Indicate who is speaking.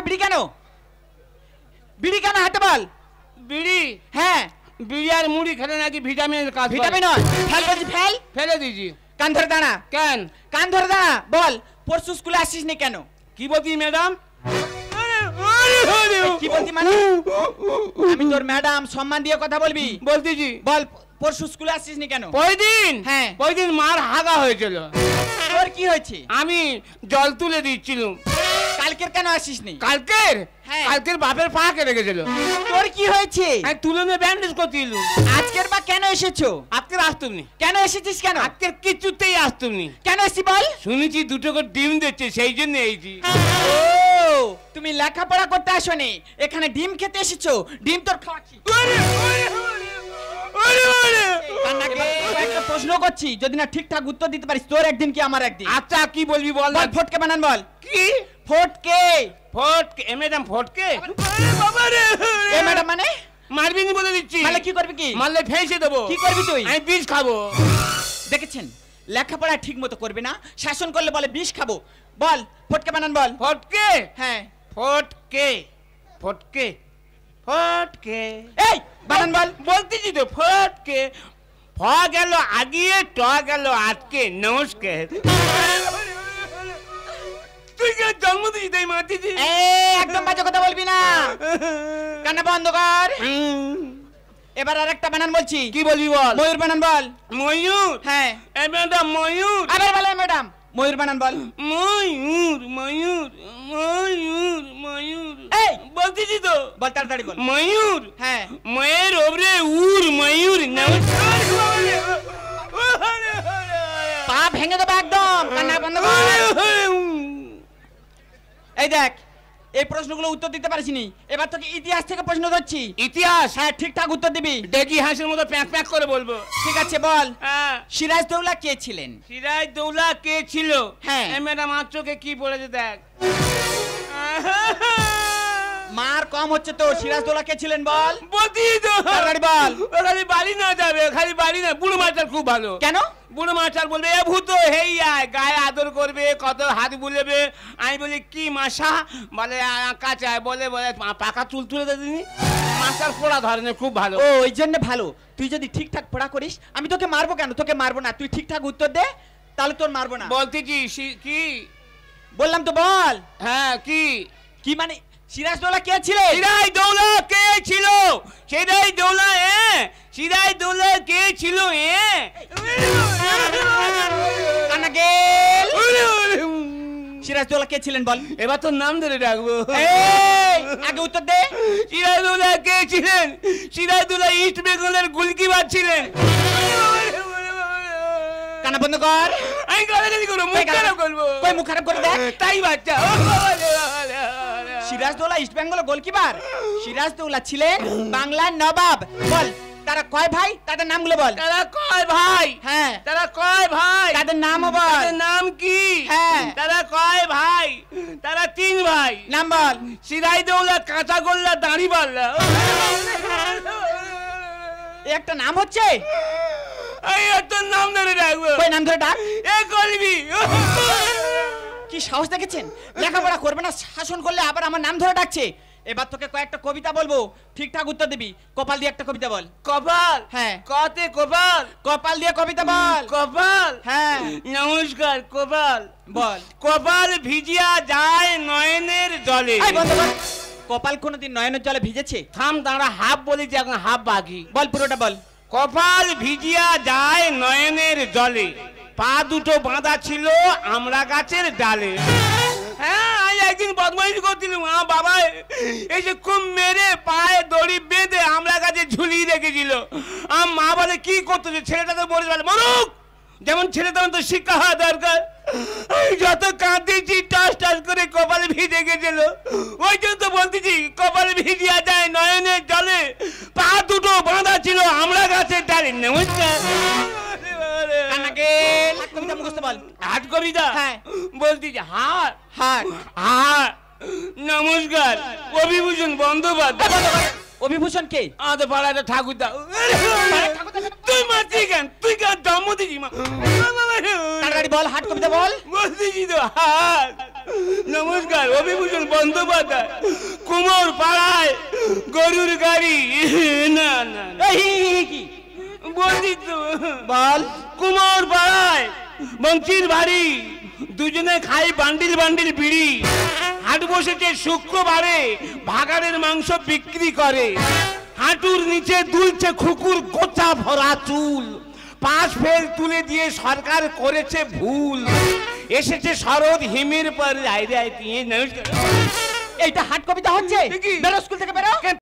Speaker 1: হাতে বিড়ি কেন বিড়ি কেন হাতে বল বিড়ি হ্যাঁ বিড়ি আর মুড়ি খেলে নাকি ভিটামিন কাজ ভিটামিন ফেল ফেল ফেলে দিয়েছি কান ধরে দাঁড়া কেন কান ধরে দাঁড়া বল পরশু স্কুলে আসিস নি কেন কি বলছি ম্যাডাম কি বলতি মানে আমি তোর ম্যাডাম সম্মান দিয়ে কথা বলবি বল পরশু স্কুলে নি কেন হ্যাঁ মার হাগা হয়েছিল তোর কি হয়েছে আমি জল তুলে দিচ্ছিলাম কালকের কেন আসিস নি কালকের কালকের বাপের পা কেটে গেছিল তোর কি হয়েছে তুলে নিয়ে ব্যান্ডেজ করছিল আজকের বা কেন এসেছো আজকে আজকের আসতুমনি কেন এসেছিস কেন আজকে কিছুতেই আসতুমনি কেন এসেছি বল শুনেছি দুটো করে ডিম দিচ্ছে সেই জন্য এইছি তুমি লেখাপড়া করতে আসনি এখানে ডিম খেতে এসেছো ডিম তোর খাওয়াচ্ছি করছি যদি না ঠিকঠাক উত্তর দিতে পারিস তোর একদিন কি আমার একদিন আচ্ছা কি বলবি বল বল ফটকে বানান বল কি ফটকে ফটকে এ ম্যাডাম ফটকে বাবা রে এ ম্যাডাম মানে মারবি নি বলে দিচ্ছি তাহলে কি করবি কি মারলে ফেসে দেব কি করবি তুই আমি বিষ খাবো দেখেছেন লেখাপড়া ঠিক মতো করবে না শাসন করলে বলে বিষ খাবো বল ফটকে বানান বল ফটকে হ্যাঁ ফটকে ফটকে ফটকে এই বানান বল বলতেছি তো ফটকে হ গেল আগিয়ে ট গেল আজকে নমস্কার তুই কে জন্ম দিস একদম বাজে কথা বলবি না কান্না বন্ধ কর এবার আরেকটা বানান বলছি কি বলবি বল ময়ূর বানান বল ময়ূর হ্যাঁ এ ময়ূর বলে ম্যাডাম ময়ূর বল ময়ূর ময়ূর ময়ূর ময়ূর তো ময়ূর হ্যাঁ ময়ের ওবরে উর ময়ূর নমস্কার পা ভেঙে দেবো একদম কান্না বন্ধ এই দেখ এই প্রশ্নগুলো উত্তর দিতে পারিসনি এবার তোকে ইতিহাস থেকে প্রশ্ন করছি ইতিহাস হ্যাঁ ঠিকঠাক উত্তর দিবি ডেকি হাসির মতো প্যাঁক প্যাঁক করে বলবো ঠিক আছে বল সিরাজ দৌলা কে ছিলেন সিরাজ দৌলা কে ছিল হ্যাঁ ম্যাডাম আর চোখে কি বলেছে দেখ কম হচ্ছে তো সিরাজ দোলা কে ছিলেন বল বলতি তো তাড়াতাড়ি বল তাড়াতাড়ি বাড়ি না যাবে খালি বাড়ি না বুড়ো মাস্টার খুব ভালো কেন বুড়ো মাস্টার বলবে এ ভূত হেই আয় গায়ে আদর করবে কত হাত বুলেবে আমি বলি কি মাসা বলে কাঁচায় বলে বলে পাকা চুল তুলে দে দিনি মাস্টার পড়া ধরনের খুব ভালো ও ওই জন্য ভালো তুই যদি ঠিকঠাক পড়া করিস আমি তোকে মারবো কেন তোকে মারবো না তুই ঠিকঠাক উত্তর দে তাহলে তোর মারবো না বলতে কি কি বললাম তো বল হ্যাঁ কি কি মানে সিরাজ সিরাজদৌলা কে ছিল সিরাজদৌলা কে ছিল সিরাজদৌলা এ সিরাজদৌলা কে ছিল এ সিরাজ সিরাজদৌলা কে ছিলেন বল এবার তোর নাম ধরে ডাকবো আগে উত্তর দে সিরাজ সিরাজদৌলা কে ছিলেন সিরাজ সিরাজদৌলা ইস্ট বেঙ্গলের গুলকিবার ছিলেন কানা বন্ধ কর আমি গালাগালি করবো মুখ খারাপ করবো মুখ খারাপ করে দেখ তাই বাচ্চা Sirajuddaulah East Bengal goalkeeper Sirajuddaulah ছিলেন বাংলার নবাব বল তারা কয় ভাই তাদের নামগুলো বল তারা কয় ভাই হ্যাঁ তারা কয় ভাই তাদের নামও বল নাম কি হ্যাঁ তারা কয় ভাই তারা তিন ভাই নাম বল সিরাজদৌলা কাঁচা গোল্লা দাঁড়ি পাল্লা একটা নাম হচ্ছে এই একটা নাম ধরে ওই নাম ধরে ডাক সাহস দেখেছেন লেখাপড়া করবে না শাসন করলে আবার আমার নাম ধরে ডাকছে এবার তোকে কয়েকটা কবিতা বলবো ঠিকঠাক উত্তর দিবি কপাল দিয়ে একটা কবিতা বল কপাল হ্যাঁ কতে কপাল কপাল দিয়ে কবিতা বল কপাল হ্যাঁ নমস্কার কপাল বল কপাল ভিজিয়া যায় নয়নের জলে কপাল কোনদিন নয়নের জলে ভিজেছে থাম দাঁড়া হাফ বলি যে এখন হাফ বাকি বল পুরোটা বল কপাল ভিজিয়া যায় নয়নের জলে পা দুটো বাঁধা ছিল আমরা গাছের ডালে হ্যাঁ আমি একদিন বদমাইশ করছিলাম খুব মেরে পায়ে দড়ি বেঁধে আমরা গাছে ঝুলিয়ে রেখেছিল মা বলে কি ছেলেটা তো যেমন ছেলে তেমন তো হওয়া দরকার যত টাস করে কপালে ভিজে ওই জন্য তো বলতেছি কপালে ভিজিয়া যায় কবিতা হ্যাঁ। বলতে হার হার হার নমস্কার অভিভূষণ বন্দ্যোপাধ্যায় অভিভূষণ কে আমাদের পাড়ায় ঠাকুরদা তুই মারছি কেন তুই কেন দম দিছি বল হাট কবিতা বল বলতেছি তো হাট নমস্কার অভিভূষণ বন্দ্যোপাধ্যায় কুমোর পাড়ায় গরুর গাড়ি না না কি বলছি তো বল কুমোর পাড়ায় মঞ্চির বাড়ি দুজনে খাই বান্ডিল বান্ডিল বিড়ি হাট বসেছে শুক্রবারে ভাগাড়ের মাংস বিক্রি করে হাঁটুর নিচে দুলছে খুকুর কোচা ভরা চুল পাশ ফেল তুলে দিয়ে সরকার করেছে ভুল এসেছে শরৎ হিমের পর এইটা হাট কবিতা হচ্ছে স্কুল থেকে বেরো